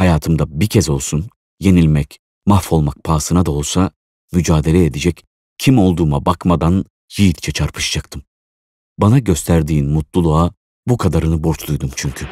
hayatımda bir kez olsun yenilmek, mahvolmak pahasına da olsa mücadele edecek, kim olduğuma bakmadan yiğitçe çarpışacaktım. Bana gösterdiğin mutluluğa bu kadarını borçluydum çünkü.